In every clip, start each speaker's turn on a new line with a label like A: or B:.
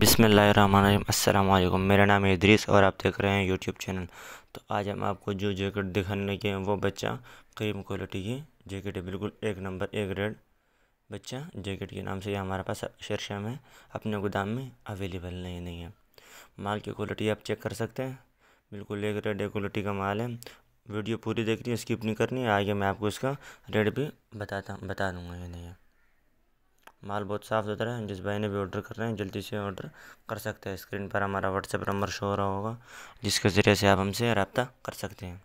A: बिसम अल्लाम मेरा नाम है और आप देख रहे हैं यूट्यूब चैनल तो आज हम आपको जो जैकेट दिखाने के हैं वो बच्चा क्रीम क्वालिटी की जैकेट है बिल्कुल एक नंबर एक रेड बच्चा जैकेट के नाम से ये हमारे पास शर्शा में अपने गोदाम में अवेलेबल नहीं नहीं है माल की क्वालिटी आप चेक कर सकते हैं बिल्कुल एक रेड एक क्वालिटी का माल है वीडियो पूरी देखनी है स्किप नहीं करनी है आगे मैं आपको इसका रेट भी बताता बता दूँगा ये नहीं है माल बहुत साफ़ सुथरा है जिस भाई ने भी ऑर्डर कर रहे हैं जल्दी से ऑर्डर कर सकते हैं स्क्रीन पर हमारा व्हाट्सएप नंबर शो हो रहा होगा जिसके ज़रिए से आप हमसे रबता कर सकते हैं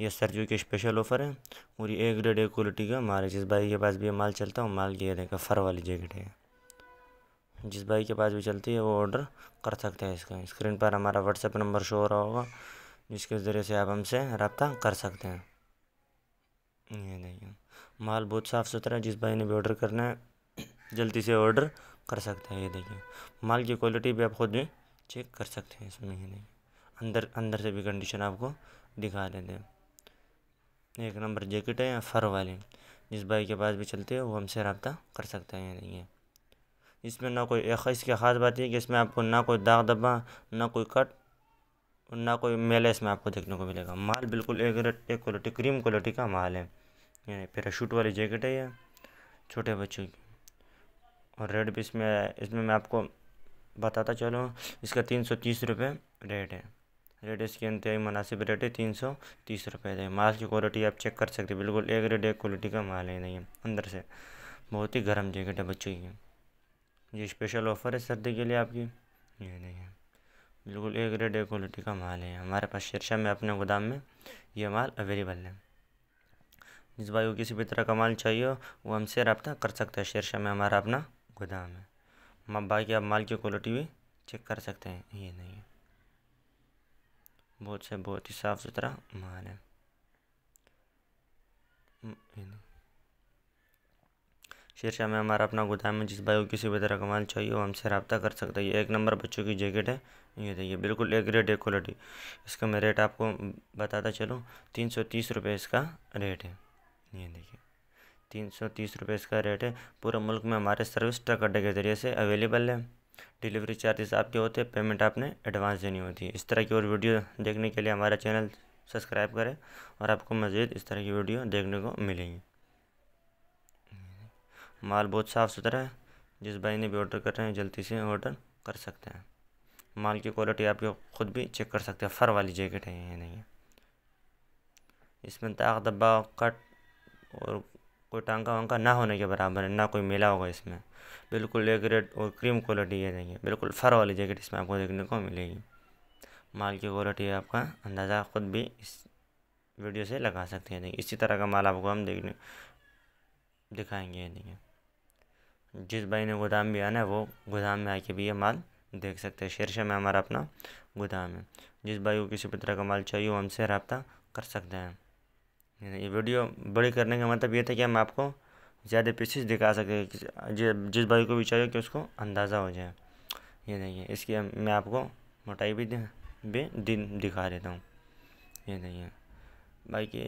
A: ये सर्दियों के स्पेशल ऑफ़र है और एक ग्रेड एक क्वालिटी का माल है जिस भाई के पास भी ये माल चलता है माल की ये देखा फर वाली जैकेट है जिस भाई के पास भी चलती है वो ऑर्डर कर सकते हैं इसका स्क्रीन पर हमारा व्हाट्सएप नंबर शो हो रहा होगा जिसके ज़रिए से आप हमसे रबता कर सकते हैं ये देखिए माल बहुत साफ़ सुथरा है जिस भाई ने भी ऑर्डर करना है जल्दी से ऑर्डर कर सकते हैं ये देखिए माल की क्वालिटी भी आप खुद भी चेक कर सकते हैं इसमें ही नहीं अंदर अंदर से भी कंडीशन आपको दिखा देते हैं एक नंबर जैकेट है या फर वाली जिस भाई के पास भी चलते हैं वो हमसे रबता कर सकते हैं ये देखिए इसमें ना कोई इसकी ख़ास बात यह कि इसमें आपको ना कोई दाग दबा ना कोई कट और ना कोई मेला इसमें आपको देखने को मिलेगा माल बिल्कुल एक रेट एक क्वालिटी क्रीम क्वालिटी का माल है पैराशूट वाली जैकेट है ये छोटे बच्चों की और रेट भी इसमें इसमें मैं आपको बताता चलूँ इसका तीन सौ तीस रुपये रेट है रेट इसके अंतर मुनासिब रेट है तीन सौ तीस रुपये है माल की क्वालिटी आप चेक कर सकते बिल्कुल एक रेट एक क्वालिटी का माल है नहीं है अंदर से बहुत ही गर्म जैकेट है बच्चों की ये स्पेशल ऑफ़र है सर्दी के लिए आपकी ये नहीं है बिल्कुल एक रेट एक क्वालिटी का माल है हमारे पास शीर्षा में अपने गोदाम में ये माल अवेलेबल है जिस भाई को किसी भी तरह का माल चाहिए वो हमसे रबता कर सकते हैं शीर्षा में हमारा अपना गोदाम है बाकी आप माल की क्वालिटी भी चेक कर सकते हैं ये नहीं है बहुत से बहुत ही साफ़ सुथरा माल है हम्म, शीर्षा में हमारा अपना गोदाम है जिस भाई को किसी भी तरह का माल चाहिए वो हमसे रबता कर सकता है ये एक नंबर बच्चों की जैकेट है ये देखिए बिल्कुल एक रेट एक क्वालिटी इसका मैं रेट आपको बताता चलूँ तीन सौ तीस रुपये इसका रेट है ये देखिए तीन सौ तीस रुपये इसका रेट है पूरे मुल्क में हमारे सर्विस ट्रक अड्डे के ज़रिए से अवेलेबल है डिलीवरी चार्जेस आपके होते हैं पेमेंट आपने एडवांस देनी होती है इस तरह की और वीडियो देखने के लिए हमारा चैनल सब्सक्राइब करें और आपको मज़ीद इस तरह की वीडियो देखने को मिलेंगी माल बहुत साफ़ सुथरा है जिस भाई ने भी ऑर्डर कर रहे हैं जल्दी से ऑर्डर कर सकते हैं माल की क्वालिटी आप ख़ुद भी चेक कर सकते हैं फ़र वाली जैकेट है ये नहीं है इसमें दाग दबा कट और कोई टांका वांका ना होने के बराबर है ना कोई मिला होगा इसमें बिल्कुल ए ग्रेड और क्रीम क्वालिटी ये देंगे बिल्कुल फर वाली जैकेट इसमें आपको देखने को मिलेगी माल की क्वालिटी आपका अंदाज़ा ख़ुद भी इस वीडियो से लगा सकते हैं इसी तरह का माल आपको हम देखने दिखाएंगे देंगे जिस भाई ने गोदाम भी आना है वो गोदाम में आके भी ये माल देख सकते हैं शीर्षा में हमारा अपना गोदाम है जिस भाई को किसी भी तरह का माल चाहिए वो हमसे रबता कर सकते हैं ये वीडियो बड़ी करने का मतलब ये था कि हम आपको ज़्यादा पीसेस दिखा सके जिस भाई को भी चाहिए कि उसको अंदाज़ा हो जाए ये देखिए इसकी मैं आपको मोटाई भी भी दिन दिखा देता हूँ ये देखिए बाकी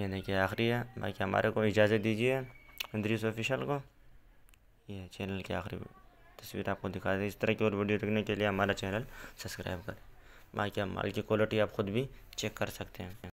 A: ये देखिए आखिरी है बाकी हमारे को इजाज़त दीजिए इंद्रीस ऑफिशियल को ये चैनल की आखिरी तस्वीर आपको दिखा दें इस तरह की और वीडियो देखने के लिए हमारा चैनल सब्सक्राइब करें बाकी माल की क्वालिटी आप ख़ुद भी चेक कर सकते हैं